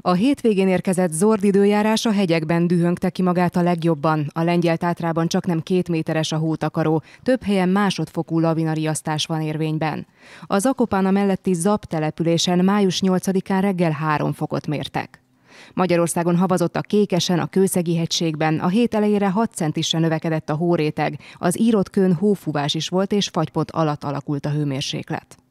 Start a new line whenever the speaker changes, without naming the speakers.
A hétvégén érkezett zord időjárás a hegyekben dühöngte ki magát a legjobban. A lengyel tátrában csak nem két méteres a hótakaró, több helyen másodfokú lavinariasztás van érvényben. A Akopána melletti Zap településen május 8-án reggel 3 fokot mértek. Magyarországon havazott a Kékesen, a Kőszegi hegységben, a hét elejére 6 centisre növekedett a hóréteg, az írott kőn hófúvás is volt és fagypont alatt alakult a hőmérséklet.